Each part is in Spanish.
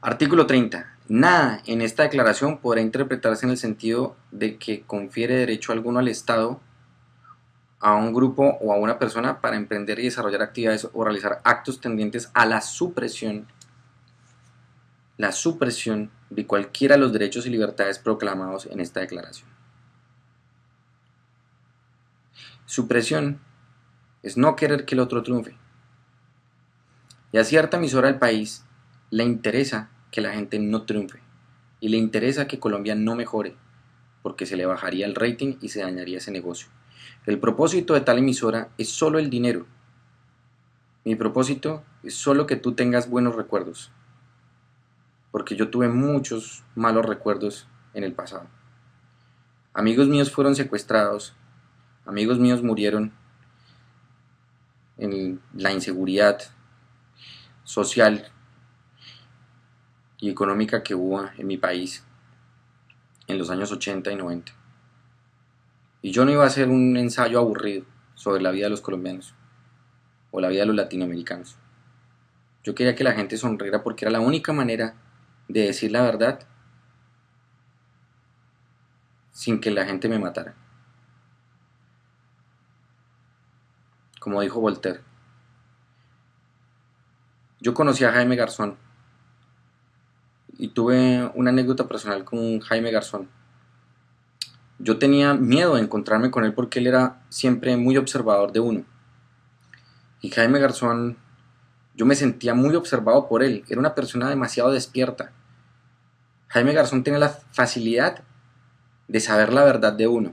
Artículo 30. Nada en esta declaración podrá interpretarse en el sentido de que confiere derecho alguno al Estado, a un grupo o a una persona para emprender y desarrollar actividades o realizar actos tendientes a la supresión la supresión de cualquiera de los derechos y libertades proclamados en esta declaración. Supresión es no querer que el otro triunfe. Y a cierta emisora del país le interesa que la gente no triunfe y le interesa que Colombia no mejore, porque se le bajaría el rating y se dañaría ese negocio. El propósito de tal emisora es solo el dinero. Mi propósito es solo que tú tengas buenos recuerdos, porque yo tuve muchos malos recuerdos en el pasado. Amigos míos fueron secuestrados, amigos míos murieron en la inseguridad social y económica que hubo en mi país en los años 80 y 90. Y yo no iba a hacer un ensayo aburrido sobre la vida de los colombianos o la vida de los latinoamericanos. Yo quería que la gente sonriera porque era la única manera de decir la verdad sin que la gente me matara. Como dijo Voltaire. Yo conocí a Jaime Garzón y tuve una anécdota personal con Jaime Garzón. Yo tenía miedo de encontrarme con él porque él era siempre muy observador de uno. Y Jaime Garzón, yo me sentía muy observado por él, era una persona demasiado despierta. Jaime Garzón tiene la facilidad de saber la verdad de uno.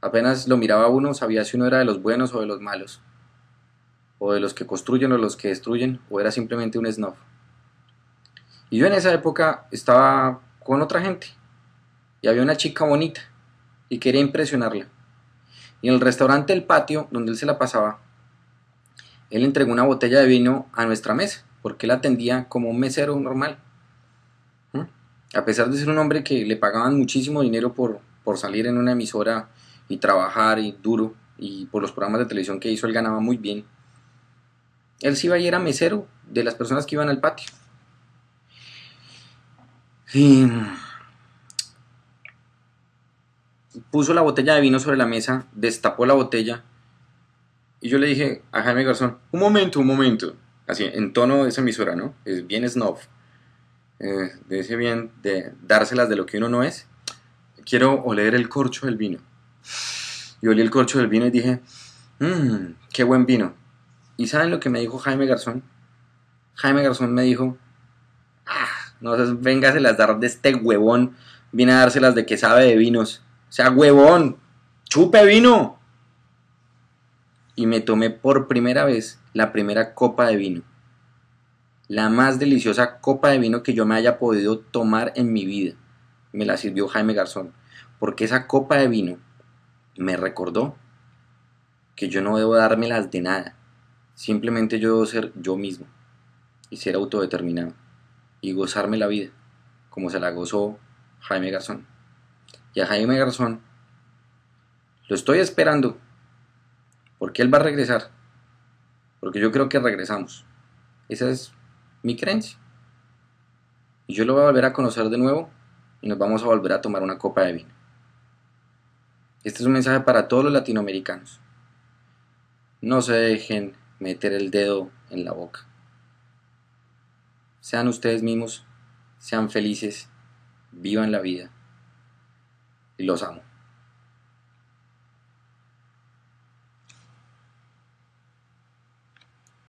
Apenas lo miraba uno, sabía si uno era de los buenos o de los malos, o de los que construyen o los que destruyen, o era simplemente un snob. Y yo en esa época estaba con otra gente y había una chica bonita y quería impresionarla. Y en el restaurante El Patio, donde él se la pasaba, él entregó una botella de vino a nuestra mesa, porque él atendía como un mesero normal. ¿Mm? A pesar de ser un hombre que le pagaban muchísimo dinero por, por salir en una emisora y trabajar y duro, y por los programas de televisión que hizo, él ganaba muy bien. Él sí iba y era mesero de las personas que iban al patio. Y mm, puso la botella de vino sobre la mesa, destapó la botella y yo le dije a Jaime Garzón, un momento, un momento, así en tono de esa emisora, ¿no? Es bien snob, eh, de ese bien de dárselas de lo que uno no es. Quiero oler el corcho del vino. Y olí el corcho del vino y dije, mmm, qué buen vino. ¿Y saben lo que me dijo Jaime Garzón? Jaime Garzón me dijo, no se vengas las dar de este huevón. Viene a dárselas de que sabe de vinos. O sea, huevón, chupe vino. Y me tomé por primera vez la primera copa de vino. La más deliciosa copa de vino que yo me haya podido tomar en mi vida. Me la sirvió Jaime Garzón. Porque esa copa de vino me recordó que yo no debo dármelas de nada. Simplemente yo debo ser yo mismo y ser autodeterminado y gozarme la vida, como se la gozó Jaime Garzón. Y a Jaime Garzón lo estoy esperando, porque él va a regresar, porque yo creo que regresamos. Esa es mi creencia. Y yo lo voy a volver a conocer de nuevo y nos vamos a volver a tomar una copa de vino. Este es un mensaje para todos los latinoamericanos. No se dejen meter el dedo en la boca. Sean ustedes mismos, sean felices, vivan la vida. Y los amo.